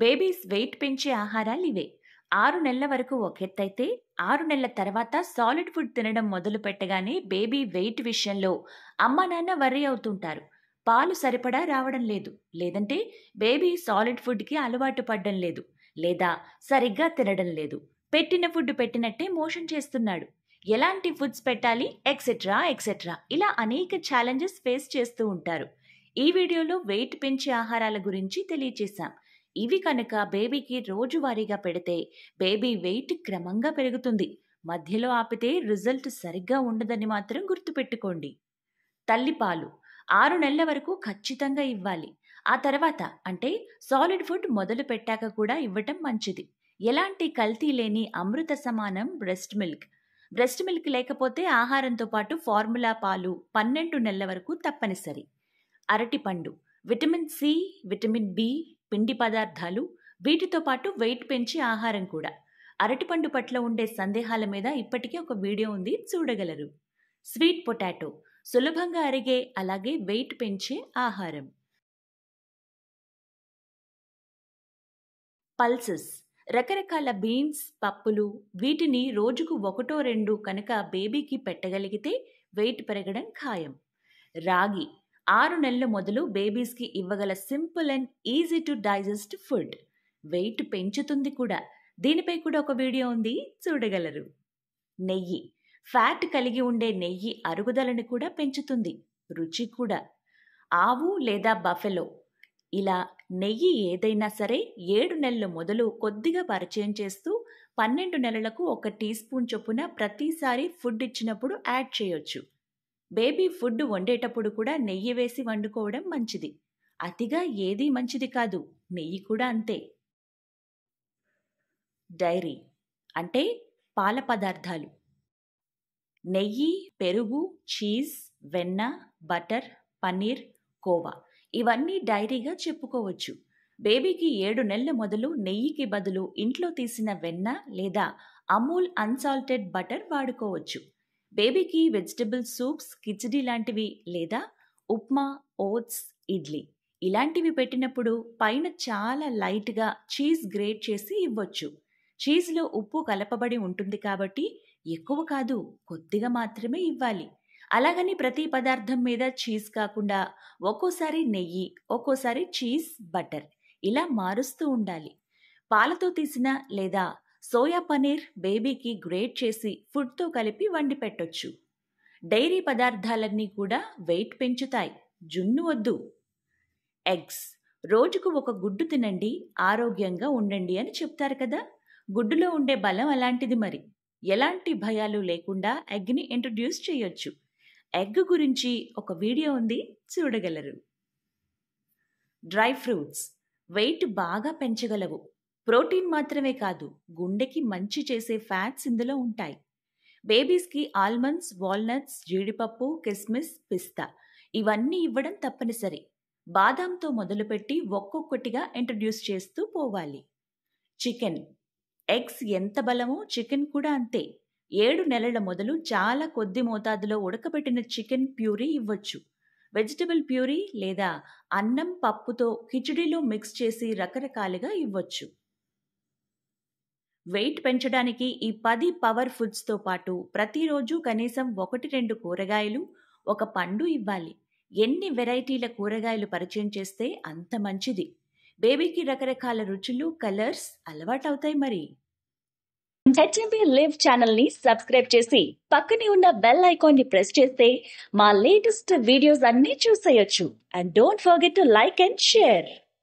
babies wait పెంచే ఆహారాలు ఇవే ఆరు నెలల వరకు ఒక ఎత్తైతే ఆరు నెలల తర్వాత సాలిడ్ ఫుడ్ తినడం మొదలు పెట్టగానే బేబీ వెయిట్ విషయంలో అమ్మ నాన్న వర్రీ అవుతుంటారు పాలు సరిపడా రావడం లేదు లేదంటే బేబీ సాలిడ్ ఫుడ్కి అలవాటు పడడం లేదు లేదా సరిగ్గా తినడం లేదు పెట్టిన ఫుడ్ పెట్టినట్టే మోషన్ చేస్తున్నాడు ఎలాంటి ఫుడ్స్ పెట్టాలి ఎక్సెట్రా ఎక్సెట్రా ఇలా అనేక ఛాలెంజెస్ ఫేస్ చేస్తూ ఉంటారు ఈ వీడియోలో వెయిట్ పెంచే ఆహారాల గురించి తెలియచేశాం ఇవి కనుక బేబీకి రోజువారీగా పెడితే బేబీ వెయిట్ క్రమంగా పెరుగుతుంది మధ్యలో ఆపితే రిజల్ట్ సరిగ్గా ఉండదని మాత్రం గుర్తుపెట్టుకోండి తల్లిపాలు ఆరు నెలల వరకు ఖచ్చితంగా ఇవ్వాలి ఆ తర్వాత అంటే సాలిడ్ ఫుడ్ మొదలు పెట్టాక కూడా ఇవ్వటం మంచిది ఎలాంటి కల్తీ లేని అమృత సమానం బ్రెస్ట్ మిల్క్ బ్రెస్ట్ మిల్క్ లేకపోతే ఆహారంతో పాటు ఫార్ములా పాలు పన్నెండు నెలల వరకు తప్పనిసరి అరటిపండు విటమిన్ సి విటమిన్ బి పిండి పదార్థాలు వీటితో పాటు వెయిట్ పెంచే ఆహారం కూడా అరటిపండు పట్ల ఉండే సందేహాల మీద ఇప్పటికే ఒక వీడియో ఉంది చూడగలరు స్వీట్ పొటాటో సులభంగా అరిగే అలాగే వెయిట్ పెంచే ఆహారం పల్సెస్ రకరకాల బీన్స్ పప్పులు వీటిని రోజుకు ఒకటో రెండు కనుక బేబీకి పెట్టగలిగితే వెయిట్ పెరగడం ఖాయం రాగి ఆరు నెలలు మొదలు బేబీస్కి ఇవ్వగల simple and easy to digest food weight పెంచుతుంది కూడా దీనిపై కూడా ఒక వీడియో ఉంది చూడగలరు నెయ్యి ఫ్యాట్ కలిగి ఉండే నెయ్యి అరుగుదలను కూడా పెంచుతుంది రుచి కూడా ఆవు లేదా బఫెలో ఇలా నెయ్యి ఏదైనా సరే ఏడు నెలలు మొదలు కొద్దిగా పరిచయం చేస్తూ పన్నెండు నెలలకు ఒక టీ స్పూన్ చొప్పున ప్రతిసారి ఫుడ్ ఇచ్చినప్పుడు యాడ్ చేయొచ్చు బేబీ ఫుడ్ వండేటప్పుడు కూడా నెయ్యి వేసి వండుకోవడం మంచిది అతిగా ఏదీ మంచిది కాదు నెయ్యి కూడా అంతే డైరీ అంటే పాల పదార్థాలు నెయ్యి పెరుగు చీజ్ వెన్న బటర్ పన్నీర్ కోవా ఇవన్నీ డైరీగా చెప్పుకోవచ్చు బేబీకి ఏడు నెలల మొదలు నెయ్యికి బదులు ఇంట్లో తీసిన వెన్న లేదా అమూల్ అన్సాల్టెడ్ బటర్ వాడుకోవచ్చు బేబీకి వెజిటబుల్ సూప్స్ కిచడి లాంటివి లేదా ఉప్మా ఓట్స్ ఇడ్లీ ఇలాంటివి పెట్టినప్పుడు పైన చాలా లైట్గా చీజ్ గ్రేట్ చేసి ఇవ్వచ్చు చీజ్లో ఉప్పు కలపబడి ఉంటుంది కాబట్టి ఎక్కువ కాదు కొద్దిగా మాత్రమే ఇవ్వాలి అలాగని ప్రతి పదార్థం మీద చీజ్ కాకుండా ఒక్కోసారి నెయ్యి ఒక్కోసారి చీజ్ బటర్ ఇలా మారుస్తూ ఉండాలి పాలతో తీసిన లేదా సోయా పనీర్ బేబీకి గ్రేట్ చేసి ఫుడ్తో కలిపి వండి పెట్టొచ్చు డైరీ పదార్థాలన్నీ కూడా వెయిట్ పెంచుతాయి జున్ను వద్దు ఎగ్స్ రోజుకు ఒక గుడ్డు తినండి ఆరోగ్యంగా ఉండండి అని చెప్తారు కదా గుడ్డులో ఉండే బలం అలాంటిది మరి ఎలాంటి భయాలు లేకుండా ఎగ్ని ఇంట్రడ్యూస్ చేయొచ్చు ఎగ్ గురించి ఒక వీడియో ఉంది చూడగలరు డ్రై ఫ్రూట్స్ వెయిట్ బాగా పెంచగలవు ప్రోటీన్ మాత్రమే కాదు గుండెకి మంచి చేసే ఫ్యాట్స్ ఇందులో ఉంటాయి బేబీస్కి ఆల్మండ్స్ వాల్నట్స్ జీడిపప్పు కిస్మిస్ పిస్తా ఇవన్నీ ఇవ్వడం తప్పనిసరి బాదాంతో మొదలుపెట్టి ఒక్కొక్కటిగా ఇంట్రడ్యూస్ చేస్తూ పోవాలి చికెన్ ఎగ్స్ ఎంత బలమో చికెన్ కూడా అంతే ఏడు నెలల మొదలు చాలా కొద్ది మోతాదులో ఉడకబెట్టిన చికెన్ ప్యూరీ ఇవ్వచ్చు వెజిటబుల్ ప్యూరీ లేదా అన్నం పప్పుతో కిచడీలో మిక్స్ చేసి రకరకాలుగా ఇవ్వచ్చు వెయిట్ పెంచడానికి ఈ పది పవర్ ఫుడ్స్తో పాటు ప్రతిరోజు కనీసం ఒకటి రెండు కూరగాయలు ఒక పండు ఇవ్వాలి ఎన్ని వెరైటీల కూరగాయలు పరిచయం చేస్తే అంత మంచిది బేబీకి రకరకాల రుచులు కలర్స్ అలవాటవుతాయి మరి లివ్ ఛానల్ని సబ్స్క్రైబ్ చేసి పక్కనే ఉన్న బెల్ ఐకాన్ని ప్రెస్ చేస్తే మా లేటెస్ట్ వీడియోస్ అన్ని చూసేయచ్చు and don't forget to like and share